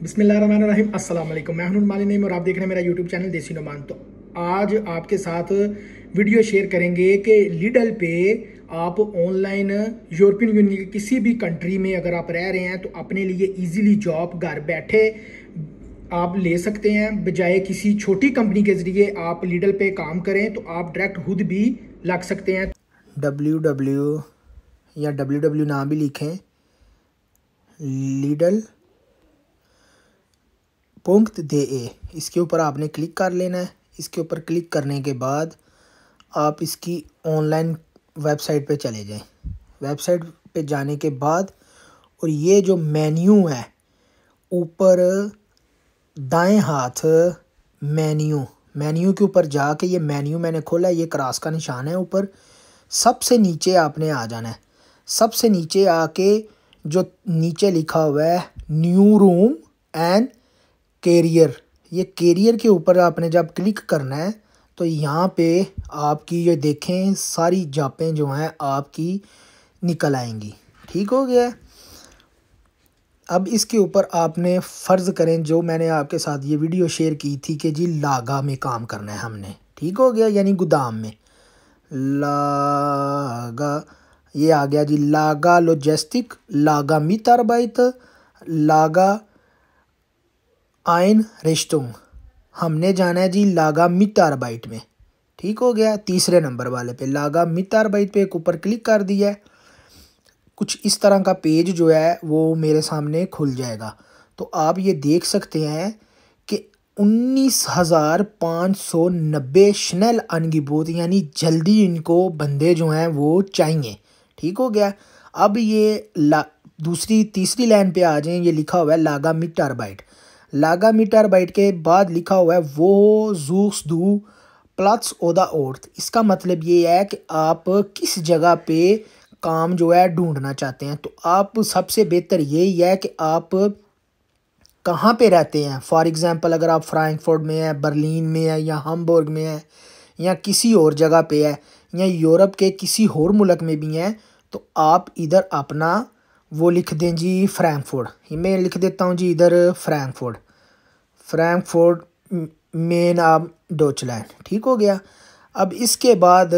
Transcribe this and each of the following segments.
बिसमीम असलम मैं हनून माली नेम और आप देख रहे हैं मेरा यूट्यूब चैनल देसी नुमान तो आज आपके साथ वीडियो शेयर करेंगे कि लीडल पे आप ऑनलाइन यूरोपियन यूनियन की किसी भी कंट्री में अगर आप रह रहे हैं तो अपने लिए इजीली जॉब घर बैठे आप ले सकते हैं बजाय किसी छोटी कंपनी के ज़रिए आप लीडल पे काम करें तो आप डायरेक्ट खुद भी लग सकते हैं डब्ल्यू डब्ल्यू या डब्ल्यू डब्ल्यू नाम भी लिखें लीडल पुंक्त दे ए इसके ऊपर आपने क्लिक कर लेना है इसके ऊपर क्लिक करने के बाद आप इसकी ऑनलाइन वेबसाइट पे चले जाएं वेबसाइट पे जाने के बाद और ये जो मेन्यू है ऊपर दाएं हाथ मेन्यू मेन्यू के ऊपर जाके ये मेन्यू मैंने खोला ये क्रॉस का निशान है ऊपर सबसे नीचे आपने आ जाना है सबसे नीचे आके जो नीचे लिखा हुआ है न्यू रूम एंड कैरियर ये कैरियर के ऊपर आपने जब क्लिक करना है तो यहाँ पे आपकी ये देखें सारी जापें जो हैं आपकी निकल आएंगी ठीक हो गया अब इसके ऊपर आपने फ़र्ज़ करें जो मैंने आपके साथ ये वीडियो शेयर की थी कि जी लागा में काम करना है हमने ठीक हो गया यानी गोदाम में लागा ये आ गया जी लागा लॉजिस्टिक लागा मितारबाइट लागा आयन रिश्तुम हमने जाना है जी लागा बाइट में ठीक हो गया तीसरे नंबर वाले पे लागा बाइट पे एक ऊपर क्लिक कर दिया है कुछ इस तरह का पेज जो है वो मेरे सामने खुल जाएगा तो आप ये देख सकते हैं कि उन्नीस हज़ार पाँच सौ नब्बे शनैल अनगिबोत यानी जल्दी इनको बंदे जो हैं वो चाहिए ठीक हो गया अब ये ला दूसरी तीसरी लाइन पे आ जाएं ये लिखा हुआ है लागा बाइट लागा मीटर बाइट के बाद लिखा हुआ है वो जूस दू प्लस ओदा ओर्थ इसका मतलब ये है कि आप किस जगह पे काम जो है ढूंढना चाहते हैं तो आप सबसे बेहतर यही है कि आप कहाँ पे रहते हैं फॉर एग्ज़ाम्पल अगर आप फ्रैंकफर्ट में हैं बर्लिन में हैं या हमबर्ग में हैं या किसी और जगह पे है या यूरोप के किसी और मुल्क में भी हैं तो आप इधर अपना वो लिख दें जी फ्रैंकफर्ट मैं लिख देता हूँ जी इधर फ्रैंकफर्ट फ्रैंकफोर्ट मेन आम डोचलैंड ठीक हो गया अब इसके बाद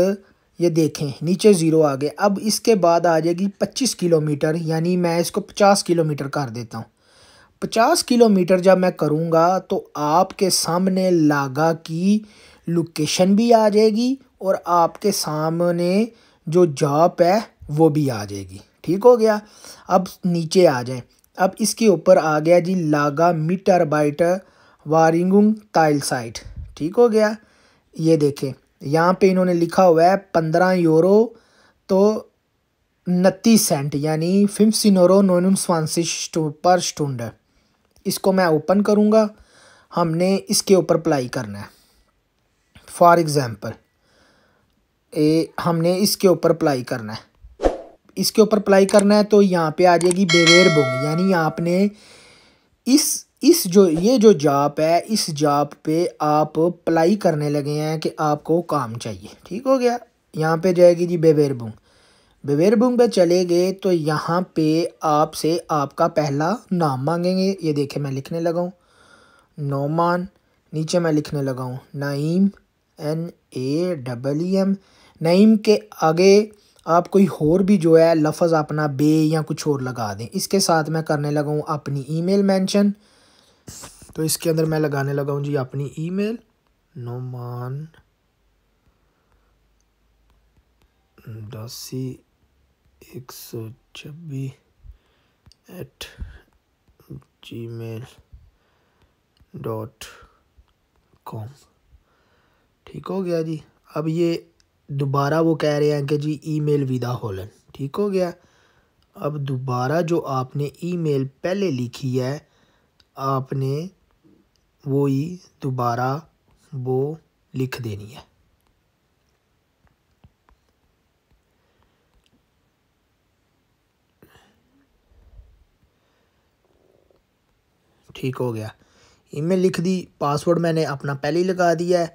ये देखें नीचे ज़ीरो आ गए अब इसके बाद आ जाएगी पच्चीस किलोमीटर यानी मैं इसको पचास किलोमीटर कर देता हूँ पचास किलोमीटर जब मैं करूँगा तो आपके सामने लागा की लोकेशन भी आ जाएगी और आपके सामने जो जॉब है वो भी आ जाएगी ठीक हो गया अब नीचे आ जाए अब इसके ऊपर आ गया जी लागा मीटर बाइटर वारिंगुंग टाइल साइट ठीक हो गया ये देखें यहाँ पे इन्होंने लिखा हुआ है पंद्रह यूरो तो उनतीस सेंट यानी फिम्स इनोरो पर स्टूंड इसको मैं ओपन करूँगा हमने इसके ऊपर अप्लाई करना है फॉर एग्ज़ाम्पल ए हमने इसके ऊपर अप्लाई करना है इसके ऊपर अप्लाई करना है तो यहाँ पे आ जाएगी बेवेर बोंग यानी आपने इस इस जो ये जो जाप है इस जाप पे आप अप्लाई करने लगे हैं कि आपको काम चाहिए ठीक हो गया यहाँ पे जाएगी जी बेबेरबुंग बेबेरबुंग पे चले गए तो यहाँ पे आपसे आपका पहला नाम मांगेंगे ये देखे मैं लिखने लगा हूँ नोमान नीचे मैं लिखने लगा हूँ Naeem N A double E M Naeem के आगे आप कोई और भी जो है लफज अपना बे या कुछ और लगा दें इसके साथ मैं करने लगा हूँ अपनी ईमेल मेंशन तो इसके अंदर मैं लगाने लगा हूँ जी अपनी ईमेल नोमान दसी एक सौ छब्बीस at gmail dot com ठीक हो गया जी अब ये दोबारा वो कह रहे हैं कि जी ईमेल विदा होलन ठीक हो गया अब दोबारा जो आपने ईमेल पहले लिखी है आपने वो ही दोबारा वो लिख देनी है ठीक हो गया ईमेल लिख दी पासवर्ड मैंने अपना पहले ही लगा दिया है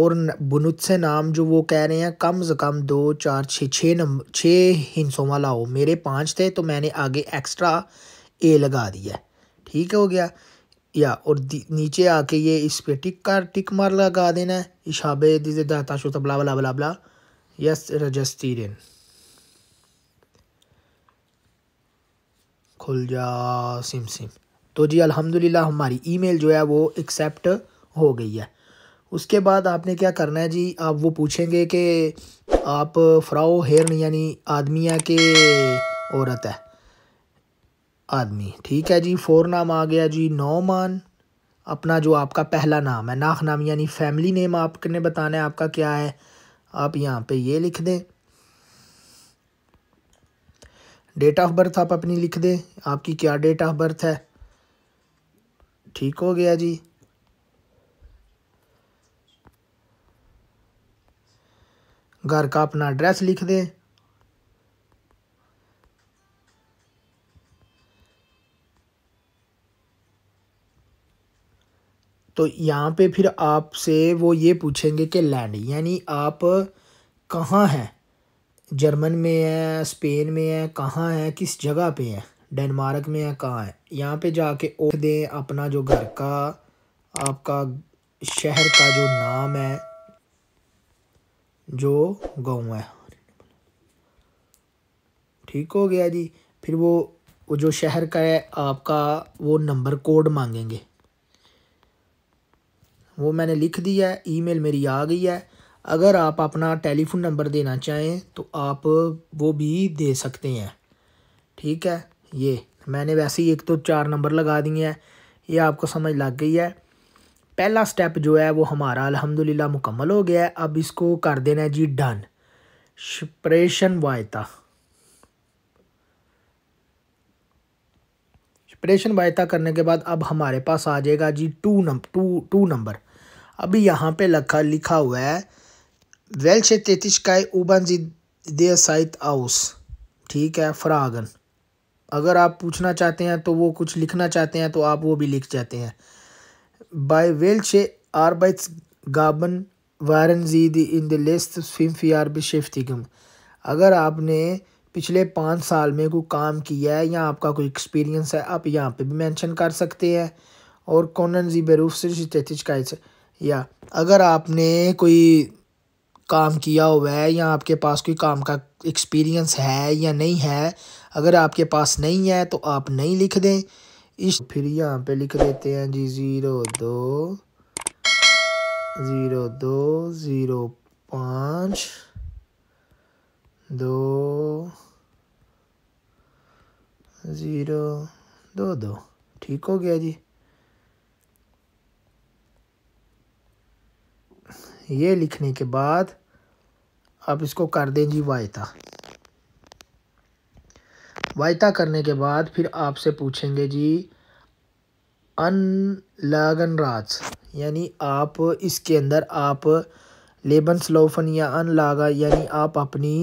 और बुनुत से नाम जो वो कह रहे हैं कम से कम दो चार छः छः नंबर छः हिंसों वाला हो मेरे पाँच थे तो मैंने आगे एक्स्ट्रा ए लगा दिया है ठीक हो गया या और नीचे आके ये इस पर टिक कर टिक मार लगा देना है इशाबे दिजे दाता शुता बला बला बला बला यस रजस्तीरियन खुल जा सिम सिम तो जी अल्हम्दुलिल्लाह हमारी ईमेल जो है वो एक्सेप्ट हो गई है उसके बाद आपने क्या करना है जी आप वो पूछेंगे कि आप फ्राओ हेरन यानी आदमी है कि औरत है आदमी ठीक है जी फोर नाम आ गया जी नौमान अपना जो आपका पहला नाम है नाख नाम यानी फैमिली नेम आपने बताना है आपका क्या है आप यहाँ पे ये लिख दें डेट ऑफ बर्थ आप अपनी लिख दें आपकी क्या डेट ऑफ बर्थ है ठीक हो गया जी घर का अपना एड्रेस लिख दें तो यहाँ पे फिर आपसे वो ये पूछेंगे कि लैंड यानी आप कहाँ हैं जर्मन में है स्पेन में है कहाँ है किस जगह पे है डेनमार्क में है कहाँ है यहाँ पे जाके ओ दें अपना जो घर का आपका शहर का जो नाम है जो गाँव है ठीक हो गया जी फिर वो वो जो शहर का है आपका वो नंबर कोड मांगेंगे वो मैंने लिख दी है ईमेल मेरी आ गई है अगर आप अपना टेलीफोन नंबर देना चाहें तो आप वो भी दे सकते हैं ठीक है ये मैंने वैसे ही एक तो चार नंबर लगा दिए हैं ये आपको समझ लग गई है पहला स्टेप जो है वो हमारा अल्हम्दुलिल्लाह मुकम्मल हो गया है अब इसको कर देना है जी डन स्प्रेशन वायता स्प्रेशन वायता करने के बाद अब हमारे पास आ जाएगा G two number two two number अभी यहाँ पे लिखा लिखा हुआ है वेल्श तेतीस का उबन जी दे साइथ हाउस ठीक है फ्रागन अगर आप पूछना चाहते हैं तो वो कुछ लिखना चाहते हैं तो आप वो भी लिख जाते हैं बाय वेल्श आर्बाइट्स गाबन वारन दी इन द लेस्ट फिम फी आर बिशेफ्तिगम अगर आपने पिछले पाँच साल में कोई काम किया है या आपका कोई एक्सपीरियंस है आप यहाँ पे भी मेंशन कर सकते हैं और कौन जी बेरूफ से तेतीस का या अगर आपने कोई काम किया हुआ है या आपके पास कोई काम का एक्सपीरियंस है या नहीं है अगर आपके पास नहीं है तो आप नहीं लिख दें इस फिर यहाँ पे लिख देते हैं जी ज़ीरो दो ज़ीरो दो ज़ीरो पाँच दो ज़ीरो दो दो ठीक हो गया जी ये लिखने के बाद आप इसको कर दें जी वायता वायता करने के बाद फिर आपसे पूछेंगे जी अन लगन राज यानी आप इसके अंदर आप लेबन स्लोफन या लागा यानी आप अपनी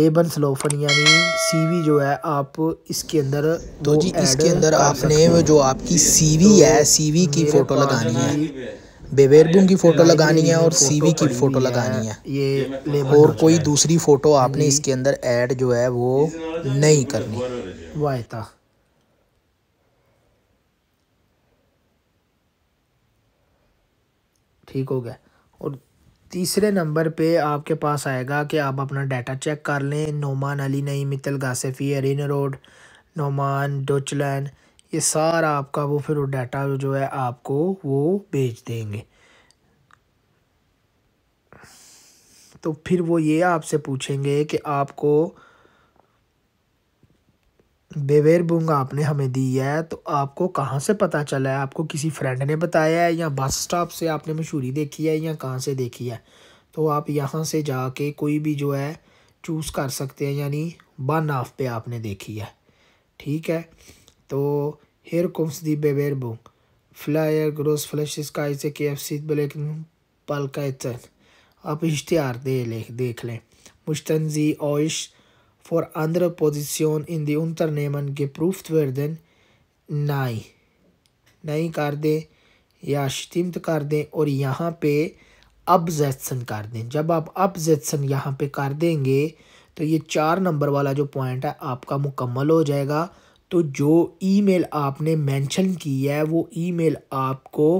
लेबन स्लोफन यानी सीवी जो है आप इसके अंदर तो जी इसके अंदर आपने जो आपकी सीवी तो है सीवी की फ़ोटो लगानी है बेबेरबुम की फ़ोटो लगानी है और सीवी की फ़ोटो लगानी है ये मतलब और कोई दूसरी फ़ोटो आपने हम्म। इसके अंदर ऐड जो है वो तो नहीं करनी वायता ठीक हो गया और तीसरे नंबर पे आपके पास आएगा कि आप अपना डाटा चेक कर लें नोमान अली नई मित्तल गासेफी अरिन रोड नोमान डोचलैंड ये सारा आपका वो फिर वो डाटा जो है आपको वो भेज देंगे तो फिर वो ये आपसे पूछेंगे कि आपको बेवेर बुंग आपने हमें दी है तो आपको कहाँ से पता चला है आपको किसी फ्रेंड ने बताया है या बस स्टॉप से आपने मशहूरी देखी है या कहाँ से देखी है तो आप यहाँ से जाके कोई भी जो है चूज़ कर सकते हैं यानी वन ऑफ पे आपने देखी है ठीक है तो ग्रोस फ्लैश the beverbo. के एफ सी kaise पल का palkaiten. आप इश्तिहार दे ले देख लें मुश्तनजी ओइश फॉर अंदर पोजिशन इन दी उन्तरनेमन geprüft werden नाई नहीं कर दें या शिमत कर दें और यहाँ पे अब जैसन कर दें जब आप अब जैसन यहाँ पे कर देंगे तो ये चार नंबर वाला जो पॉइंट है आपका मुकम्मल हो जाएगा तो जो ईमेल आपने मेंशन की है वो ईमेल आपको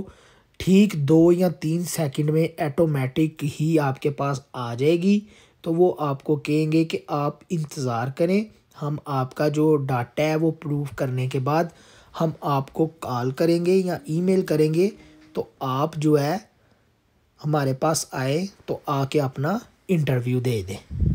ठीक दो या तीन सेकंड में ऐटोमेटिक ही आपके पास आ जाएगी तो वो आपको कहेंगे कि आप इंतज़ार करें हम आपका जो डाटा है वो प्रूव करने के बाद हम आपको कॉल करेंगे या ईमेल करेंगे तो आप जो है हमारे पास आए तो आके अपना इंटरव्यू दे दें